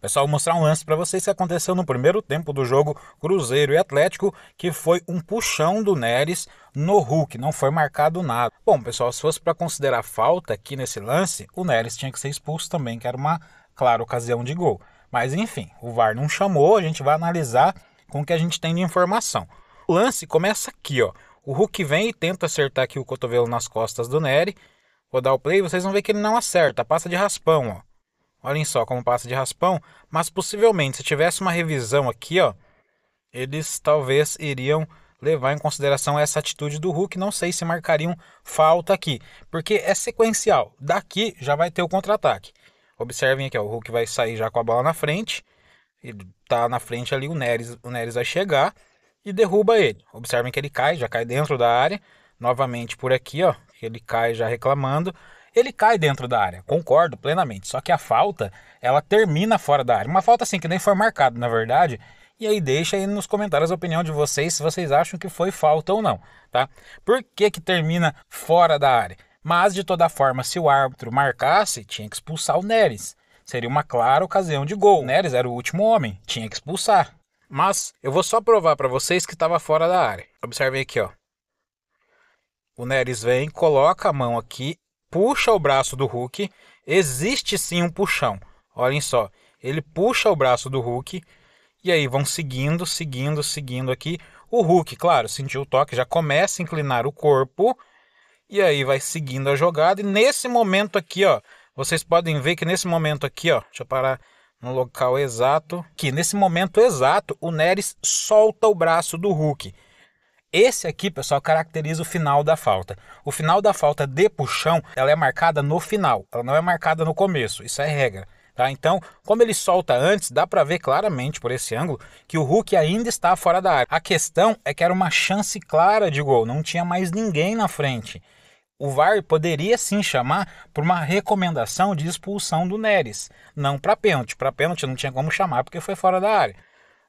Pessoal, é vou mostrar um lance para vocês que aconteceu no primeiro tempo do jogo Cruzeiro e Atlético, que foi um puxão do Neres no Hulk, não foi marcado nada. Bom, pessoal, se fosse para considerar falta aqui nesse lance, o Neres tinha que ser expulso também, que era uma clara ocasião de gol. Mas enfim, o VAR não chamou, a gente vai analisar com o que a gente tem de informação. O lance começa aqui, ó. O Hulk vem e tenta acertar aqui o cotovelo nas costas do Nere. Vou dar o play, e vocês vão ver que ele não acerta, passa de raspão, ó. Olhem só como passa de raspão, mas possivelmente se tivesse uma revisão aqui, ó, eles talvez iriam levar em consideração essa atitude do Hulk, não sei se marcariam falta aqui, porque é sequencial. Daqui já vai ter o contra-ataque. Observem aqui, ó, o Hulk vai sair já com a bola na frente, e tá na frente ali, o Neres, o Neres vai chegar e derruba ele. Observem que ele cai, já cai dentro da área, novamente por aqui, ó, ele cai já reclamando ele cai dentro da área. Concordo plenamente. Só que a falta, ela termina fora da área. Uma falta assim que nem foi marcada na verdade. E aí deixa aí nos comentários a opinião de vocês se vocês acham que foi falta ou não, tá? Por que que termina fora da área? Mas de toda forma, se o árbitro marcasse, tinha que expulsar o Neres. Seria uma clara ocasião de gol. O Neres era o último homem, tinha que expulsar. Mas eu vou só provar para vocês que estava fora da área. Observem aqui, ó. O Neres vem, coloca a mão aqui puxa o braço do Hulk, existe sim um puxão. Olhem só, ele puxa o braço do Hulk e aí vão seguindo, seguindo, seguindo aqui. O Hulk, claro, sentiu o toque, já começa a inclinar o corpo e aí vai seguindo a jogada. E nesse momento aqui, ó, vocês podem ver que nesse momento aqui, ó, deixa eu parar no local exato, que nesse momento exato o Neres solta o braço do Hulk. Esse aqui, pessoal, caracteriza o final da falta. O final da falta de puxão, ela é marcada no final, ela não é marcada no começo, isso é regra. Tá? Então, como ele solta antes, dá para ver claramente por esse ângulo que o Hulk ainda está fora da área. A questão é que era uma chance clara de gol, não tinha mais ninguém na frente. O VAR poderia sim chamar por uma recomendação de expulsão do Neres, não para pênalti. Para pênalti não tinha como chamar porque foi fora da área.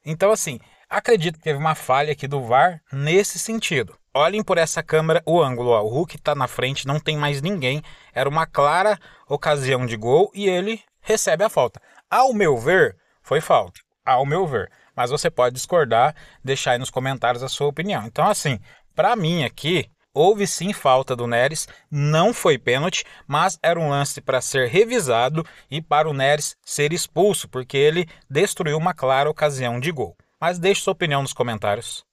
Então, assim, acredito que teve uma falha aqui do VAR nesse sentido. Olhem por essa câmera o ângulo, ó. o Hulk está na frente, não tem mais ninguém. Era uma clara ocasião de gol e ele recebe a falta. Ao meu ver, foi falta. Ao meu ver. Mas você pode discordar, deixar aí nos comentários a sua opinião. Então, assim, para mim aqui, Houve sim falta do Neres, não foi pênalti, mas era um lance para ser revisado e para o Neres ser expulso, porque ele destruiu uma clara ocasião de gol. Mas deixe sua opinião nos comentários.